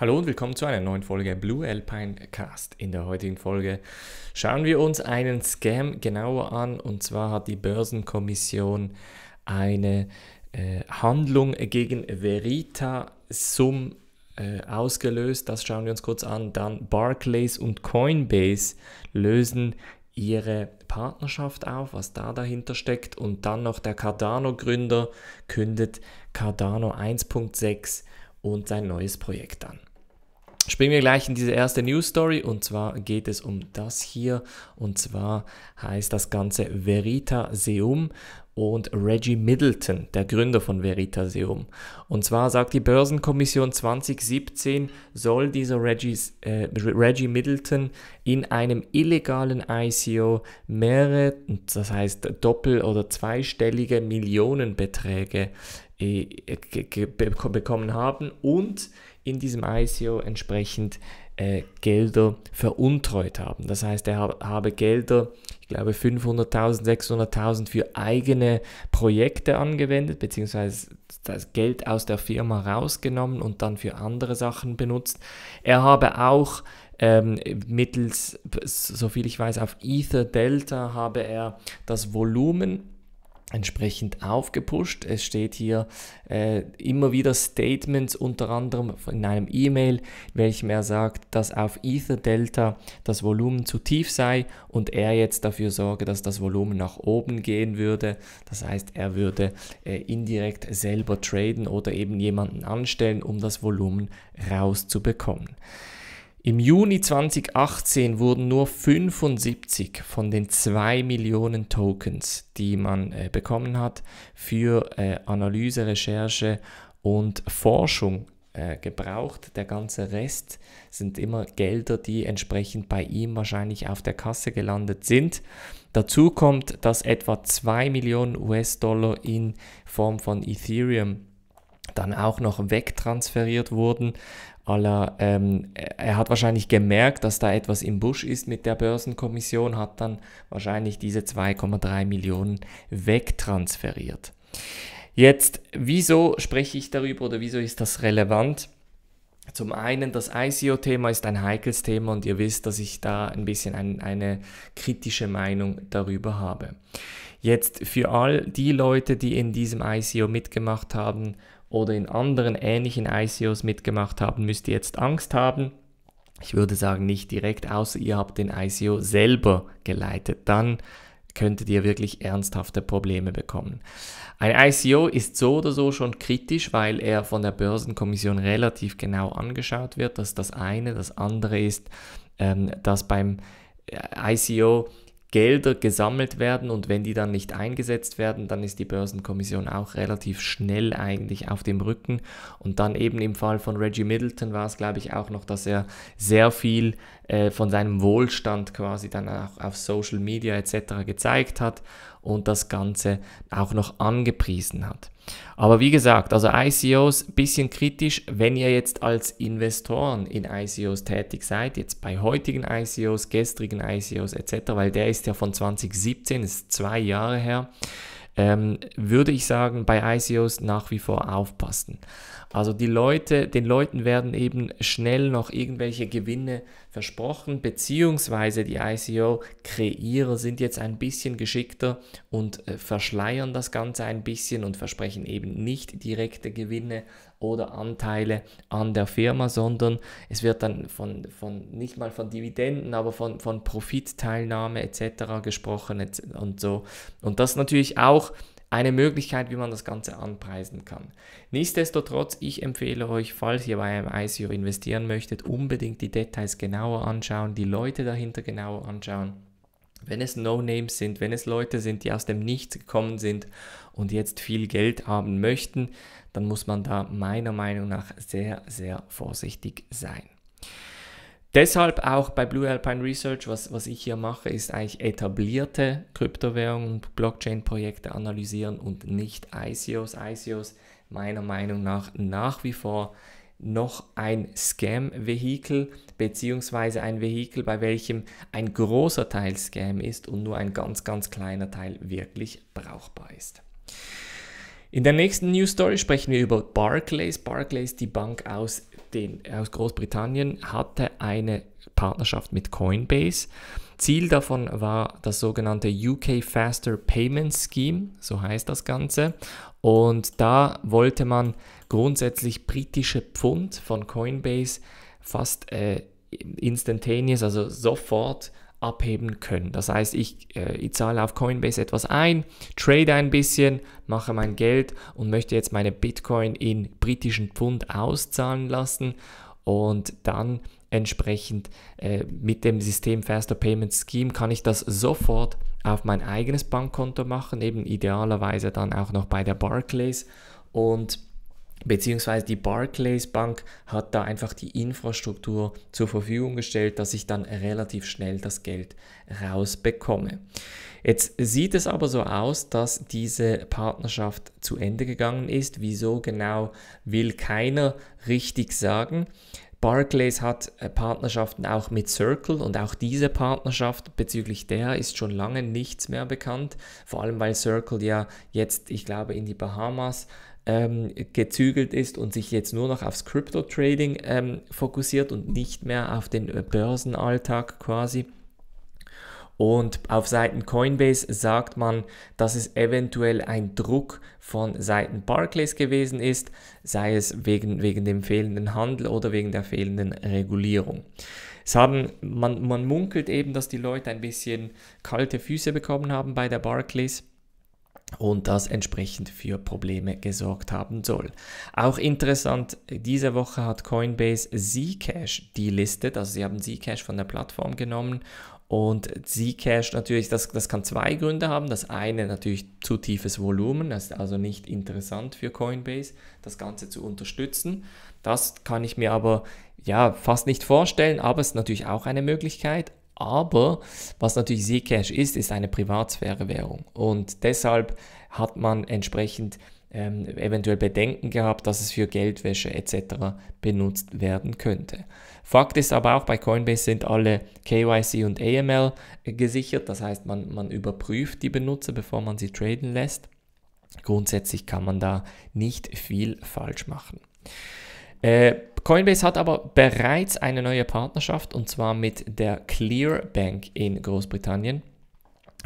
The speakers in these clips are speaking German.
Hallo und willkommen zu einer neuen Folge Blue Alpine Cast. In der heutigen Folge schauen wir uns einen Scam genauer an und zwar hat die Börsenkommission eine äh, Handlung gegen Verita Sum äh, ausgelöst. Das schauen wir uns kurz an. Dann Barclays und Coinbase lösen ihre Partnerschaft auf, was da dahinter steckt und dann noch der Cardano Gründer kündet Cardano 1.6 und sein neues Projekt an. Springen wir gleich in diese erste News Story und zwar geht es um das hier und zwar heißt das Ganze Veritaseum und Reggie Middleton, der Gründer von Veritaseum. Und zwar sagt die Börsenkommission 2017 soll dieser Reggie's, äh, Reggie Middleton in einem illegalen ICO mehrere, das heißt doppel- oder zweistellige Millionenbeträge äh, bekommen haben und in diesem ICO entsprechend äh, Gelder veruntreut haben. Das heißt, er habe Gelder, ich glaube 500.000, 600.000 für eigene Projekte angewendet, beziehungsweise das Geld aus der Firma rausgenommen und dann für andere Sachen benutzt. Er habe auch ähm, mittels, soviel ich weiß, auf Ether Delta habe er das Volumen entsprechend aufgepusht. Es steht hier äh, immer wieder Statements, unter anderem in einem E-Mail, welchem er sagt, dass auf Ether Delta das Volumen zu tief sei und er jetzt dafür sorge, dass das Volumen nach oben gehen würde. Das heißt, er würde äh, indirekt selber traden oder eben jemanden anstellen, um das Volumen rauszubekommen. Im Juni 2018 wurden nur 75 von den 2 Millionen Tokens, die man äh, bekommen hat, für äh, Analyse, Recherche und Forschung äh, gebraucht. Der ganze Rest sind immer Gelder, die entsprechend bei ihm wahrscheinlich auf der Kasse gelandet sind. Dazu kommt, dass etwa 2 Millionen US-Dollar in Form von Ethereum dann auch noch wegtransferiert wurden. Aller, ähm, er hat wahrscheinlich gemerkt, dass da etwas im Busch ist mit der Börsenkommission, hat dann wahrscheinlich diese 2,3 Millionen wegtransferiert. Jetzt, wieso spreche ich darüber oder wieso ist das relevant? Zum einen, das ICO-Thema ist ein heikles Thema und ihr wisst, dass ich da ein bisschen ein, eine kritische Meinung darüber habe. Jetzt für all die Leute, die in diesem ICO mitgemacht haben oder in anderen ähnlichen ICOs mitgemacht haben, müsst ihr jetzt Angst haben. Ich würde sagen, nicht direkt, außer ihr habt den ICO selber geleitet. Dann könntet ihr wirklich ernsthafte Probleme bekommen. Ein ICO ist so oder so schon kritisch, weil er von der Börsenkommission relativ genau angeschaut wird. Das ist das eine. Das andere ist, ähm, dass beim äh, ICO Gelder gesammelt werden und wenn die dann nicht eingesetzt werden, dann ist die Börsenkommission auch relativ schnell eigentlich auf dem Rücken. Und dann eben im Fall von Reggie Middleton war es, glaube ich, auch noch, dass er sehr viel äh, von seinem Wohlstand quasi dann auch auf Social Media etc. gezeigt hat und das Ganze auch noch angepriesen hat. Aber wie gesagt, also ICOs bisschen kritisch, wenn ihr jetzt als Investoren in ICOs tätig seid, jetzt bei heutigen ICOs, gestrigen ICOs etc., weil der ist ja von 2017, ist zwei Jahre her, ähm, würde ich sagen, bei ICOs nach wie vor aufpassen. Also die Leute, den Leuten werden eben schnell noch irgendwelche Gewinne versprochen, beziehungsweise die ICO-Kreierer sind jetzt ein bisschen geschickter und äh, verschleiern das Ganze ein bisschen und versprechen eben nicht direkte Gewinne oder Anteile an der Firma, sondern es wird dann von, von nicht mal von Dividenden, aber von, von Profitteilnahme etc. gesprochen und so. Und das natürlich auch eine Möglichkeit, wie man das Ganze anpreisen kann. Nichtsdestotrotz, ich empfehle euch, falls ihr bei einem ICO investieren möchtet, unbedingt die Details genauer anschauen, die Leute dahinter genauer anschauen. Wenn es No-Names sind, wenn es Leute sind, die aus dem Nichts gekommen sind und jetzt viel Geld haben möchten, dann muss man da meiner Meinung nach sehr, sehr vorsichtig sein. Deshalb auch bei Blue Alpine Research, was, was ich hier mache, ist eigentlich etablierte Kryptowährungen und Blockchain-Projekte analysieren und nicht ICOs. ICOs meiner Meinung nach nach wie vor noch ein Scam-Vehikel, beziehungsweise ein Vehikel, bei welchem ein großer Teil Scam ist und nur ein ganz, ganz kleiner Teil wirklich brauchbar ist. In der nächsten News Story sprechen wir über Barclays. Barclays, die Bank aus, den, aus Großbritannien, hatte eine Partnerschaft mit Coinbase. Ziel davon war das sogenannte UK Faster Payment Scheme, so heißt das Ganze. Und da wollte man grundsätzlich britische Pfund von Coinbase fast äh, instantaneous, also sofort abheben können. Das heißt, ich, äh, ich zahle auf Coinbase etwas ein, trade ein bisschen, mache mein Geld und möchte jetzt meine Bitcoin in britischen Pfund auszahlen lassen und dann entsprechend äh, mit dem System Faster Payment Scheme kann ich das sofort auf mein eigenes Bankkonto machen, eben idealerweise dann auch noch bei der Barclays und Beziehungsweise die Barclays Bank hat da einfach die Infrastruktur zur Verfügung gestellt, dass ich dann relativ schnell das Geld rausbekomme. Jetzt sieht es aber so aus, dass diese Partnerschaft zu Ende gegangen ist. Wieso genau will keiner richtig sagen. Barclays hat äh, Partnerschaften auch mit Circle und auch diese Partnerschaft bezüglich der ist schon lange nichts mehr bekannt, vor allem weil Circle ja jetzt, ich glaube, in die Bahamas ähm, gezügelt ist und sich jetzt nur noch aufs Crypto-Trading ähm, fokussiert und nicht mehr auf den äh, Börsenalltag quasi. Und auf Seiten Coinbase sagt man, dass es eventuell ein Druck von Seiten Barclays gewesen ist, sei es wegen, wegen dem fehlenden Handel oder wegen der fehlenden Regulierung. Es haben, man, man munkelt eben, dass die Leute ein bisschen kalte Füße bekommen haben bei der Barclays und das entsprechend für Probleme gesorgt haben soll. Auch interessant, diese Woche hat Coinbase Zcash delistet, also sie haben Zcash von der Plattform genommen und Zcash natürlich, das, das kann zwei Gründe haben. Das eine natürlich zu tiefes Volumen, das ist also nicht interessant für Coinbase, das Ganze zu unterstützen. Das kann ich mir aber ja fast nicht vorstellen, aber es ist natürlich auch eine Möglichkeit. Aber was natürlich Zcash ist, ist eine Privatsphäre-Währung. Und deshalb hat man entsprechend ähm, eventuell Bedenken gehabt, dass es für Geldwäsche etc. benutzt werden könnte. Fakt ist aber auch, bei Coinbase sind alle KYC und AML gesichert, das heißt man, man überprüft die Benutzer, bevor man sie traden lässt. Grundsätzlich kann man da nicht viel falsch machen. Äh, Coinbase hat aber bereits eine neue Partnerschaft und zwar mit der Clearbank in Großbritannien.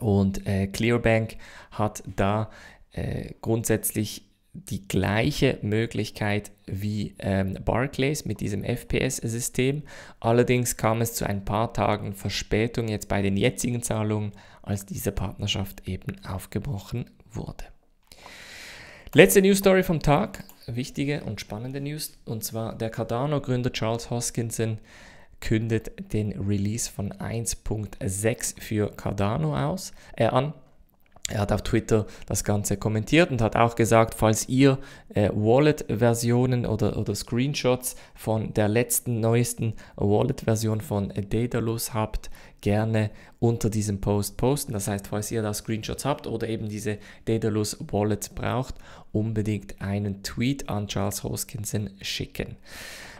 Und äh, Clearbank hat da äh, grundsätzlich die gleiche Möglichkeit wie ähm, Barclays mit diesem FPS-System. Allerdings kam es zu ein paar Tagen Verspätung jetzt bei den jetzigen Zahlungen, als diese Partnerschaft eben aufgebrochen wurde. Letzte News Story vom Tag wichtige und spannende News, und zwar der Cardano-Gründer Charles Hoskinson kündet den Release von 1.6 für Cardano aus, äh, an er hat auf Twitter das Ganze kommentiert und hat auch gesagt, falls ihr äh, Wallet-Versionen oder, oder Screenshots von der letzten, neuesten Wallet-Version von Daedalus habt, gerne unter diesem Post posten. Das heißt, falls ihr da Screenshots habt oder eben diese Daedalus Wallet braucht, unbedingt einen Tweet an Charles Hoskinson schicken.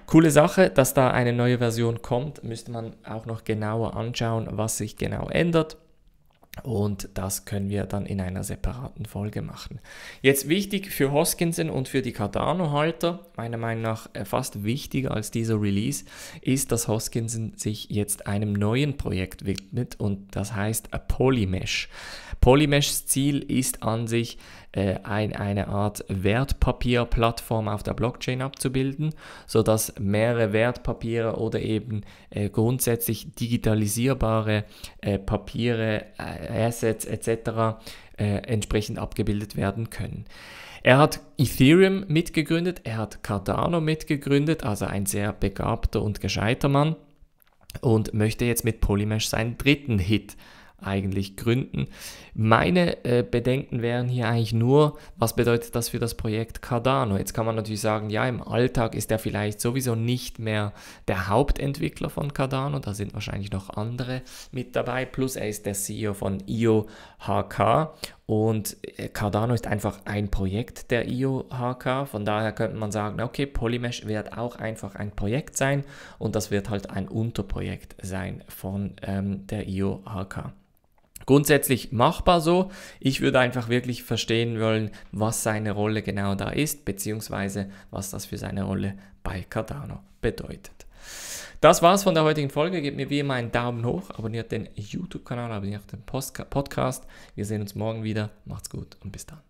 Coole Sache, dass da eine neue Version kommt, müsste man auch noch genauer anschauen, was sich genau ändert. Und das können wir dann in einer separaten Folge machen. Jetzt wichtig für Hoskinson und für die Cardano-Halter, meiner Meinung nach äh, fast wichtiger als dieser Release, ist, dass Hoskinson sich jetzt einem neuen Projekt widmet und das heißt Polymesh. Polymeshs Ziel ist an sich, äh, ein, eine Art Wertpapierplattform auf der Blockchain abzubilden, sodass mehrere Wertpapiere oder eben äh, grundsätzlich digitalisierbare äh, Papiere äh, Assets etc. Äh, entsprechend abgebildet werden können. Er hat Ethereum mitgegründet, er hat Cardano mitgegründet, also ein sehr begabter und gescheiter Mann und möchte jetzt mit Polymesh seinen dritten Hit eigentlich gründen. Meine äh, Bedenken wären hier eigentlich nur, was bedeutet das für das Projekt Cardano? Jetzt kann man natürlich sagen, ja, im Alltag ist er vielleicht sowieso nicht mehr der Hauptentwickler von Cardano, da sind wahrscheinlich noch andere mit dabei, plus er ist der CEO von IOHK und äh, Cardano ist einfach ein Projekt der IOHK, von daher könnte man sagen, okay, Polymesh wird auch einfach ein Projekt sein und das wird halt ein Unterprojekt sein von ähm, der IOHK. Grundsätzlich machbar so. Ich würde einfach wirklich verstehen wollen, was seine Rolle genau da ist, beziehungsweise was das für seine Rolle bei Cardano bedeutet. Das war's von der heutigen Folge. Gebt mir wie immer einen Daumen hoch, abonniert den YouTube-Kanal, abonniert den Post Podcast. Wir sehen uns morgen wieder. Macht's gut und bis dann.